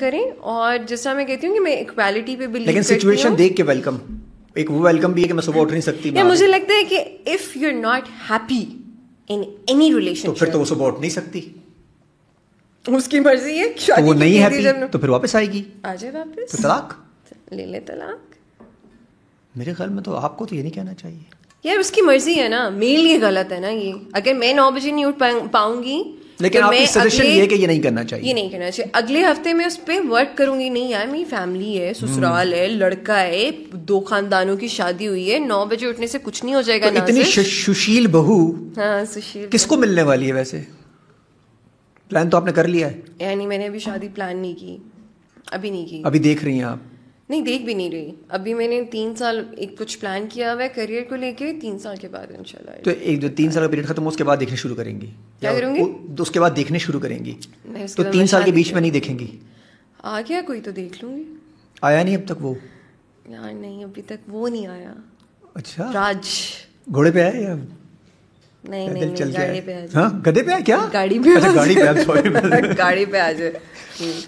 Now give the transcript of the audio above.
करें और जिस तरह मैं कहती हूँ कि मैं इक्वालिटी पे बिलीव लेकिन सिचुएशन देख के वेलकम एक वो वेलकम भी है कि मैं सुबह उठ नहीं सकती या मुझे लगता है कि if you are not happy in any relation तो फिर तो वो सुबह उठ नहीं सकती उसकी मर्जी है तो वो नहीं हैप्पी तो फिर वापस आएगी आ जाए वापस तो तलाक ले ले तलाक मेरे ख्याल में तो आपको तो ये नहीं कहना चाहिए यार उसकी मर्जी है ना मेल ये गलत है ना ये अगर मैं नौ बजे नहीं उठ पाऊंगी लेकिन आप तो आपकी सजेशन ये कि ये नहीं करना चाहिए ये नहीं करना चाहिए अगले हफ्ते मैं उस पर वर्क करूंगी नहीं यार मेरी फैमिली है ससुराल है हम्म। लड़का है दो खानदानों की शादी हुई है नौ बजे उठने से कुछ नहीं हो जाएगा तो इतनी सुशील बहु हाँ सुशील किसको मिलने वाली है वैसे प्लान तो आपने कर लिया है यानी मैंने अभी शादी प्लान नहीं की अभी नहीं की अभी देख रही हैं आप नहीं देख भी नहीं रही अभी मैंने तीन साल एक कुछ प्लान किया हुआ है करियर को लेके तीन साल के बाद इंशाल्लाह तो एक जो तीन साल का पीरियड खत्म हो उसके बाद देखने शुरू करेंगी क्या करूँगी तो उसके बाद देखने शुरू करेंगी तो तीन साल के बीच में नहीं देखेंगी आ गया कोई तो देख लूँगी आया नहीं अब तक वो यार नहीं अभी तक वो नहीं आया अच्छा राज घोड़े पे आया या नहीं नहीं चल गए पे आ हाँ, गधे पे आया क्या गाड़ी पे अच्छा, गाड़ी पे गाड़ी पे आ जाए हम्म।